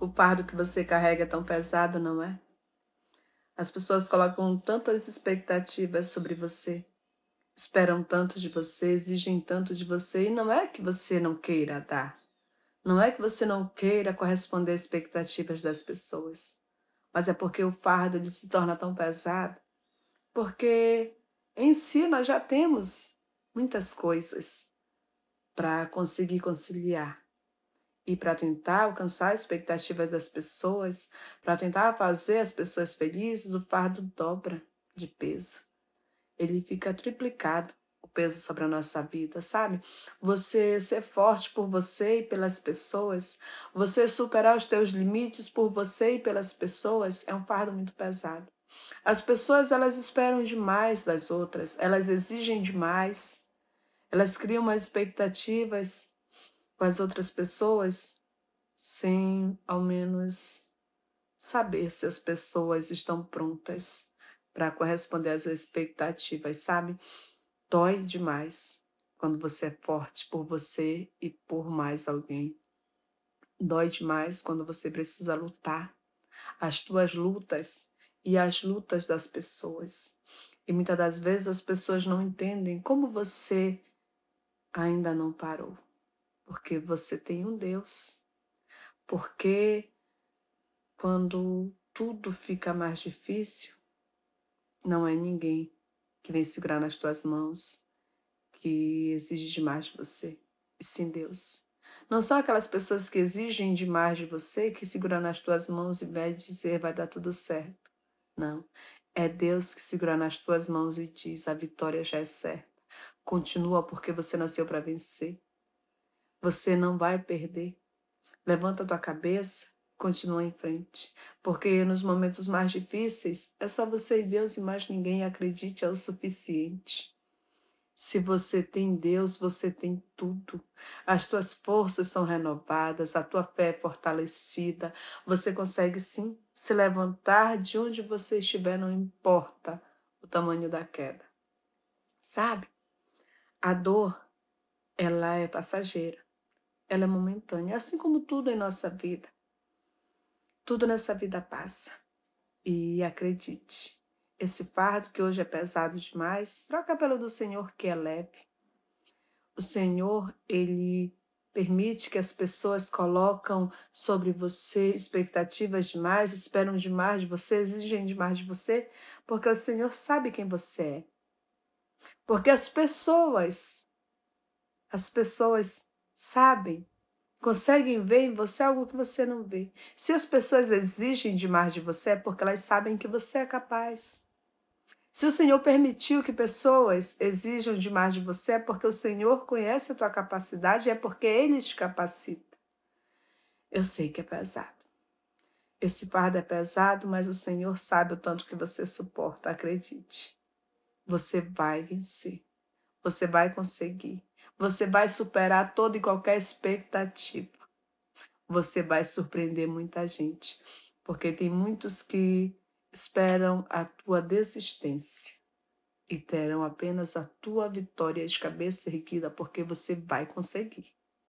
O fardo que você carrega é tão pesado, não é? As pessoas colocam tantas expectativas sobre você, esperam tanto de você, exigem tanto de você, e não é que você não queira dar. Não é que você não queira corresponder às expectativas das pessoas, mas é porque o fardo ele se torna tão pesado, porque em si nós já temos muitas coisas para conseguir conciliar. E para tentar alcançar as expectativas das pessoas, para tentar fazer as pessoas felizes, o fardo dobra de peso. Ele fica triplicado o peso sobre a nossa vida, sabe? Você ser forte por você e pelas pessoas, você superar os teus limites por você e pelas pessoas é um fardo muito pesado. As pessoas elas esperam demais das outras, elas exigem demais, elas criam umas expectativas com as outras pessoas sem ao menos saber se as pessoas estão prontas para corresponder às expectativas, sabe? Dói demais quando você é forte por você e por mais alguém. Dói demais quando você precisa lutar as tuas lutas e as lutas das pessoas. E muitas das vezes as pessoas não entendem como você ainda não parou porque você tem um Deus. Porque quando tudo fica mais difícil, não é ninguém que vem segurar nas tuas mãos que exige demais de você, e sim Deus. Não são aquelas pessoas que exigem demais de você, que segura nas tuas mãos e vai dizer vai dar tudo certo. Não. É Deus que segura nas tuas mãos e diz a vitória já é certa. Continua porque você nasceu para vencer. Você não vai perder. Levanta a tua cabeça, continua em frente, porque nos momentos mais difíceis é só você e Deus e mais ninguém acredite é o suficiente. Se você tem Deus, você tem tudo. As tuas forças são renovadas, a tua fé é fortalecida. Você consegue sim se levantar de onde você estiver, não importa o tamanho da queda. Sabe? A dor, ela é passageira ela é momentânea, assim como tudo em nossa vida. Tudo nessa vida passa. E acredite, esse fardo que hoje é pesado demais, troca pelo do Senhor que é leve. O Senhor, ele permite que as pessoas colocam sobre você expectativas demais, esperam demais de você, exigem demais de você, porque o Senhor sabe quem você é. Porque as pessoas, as pessoas sabem, conseguem ver em você algo que você não vê. Se as pessoas exigem demais de você, é porque elas sabem que você é capaz. Se o Senhor permitiu que pessoas exijam demais de você, é porque o Senhor conhece a tua capacidade, é porque Ele te capacita. Eu sei que é pesado. Esse fardo é pesado, mas o Senhor sabe o tanto que você suporta, acredite. Você vai vencer. Você vai conseguir. Você vai superar toda e qualquer expectativa. Você vai surpreender muita gente, porque tem muitos que esperam a tua desistência e terão apenas a tua vitória de cabeça erguida, porque você vai conseguir.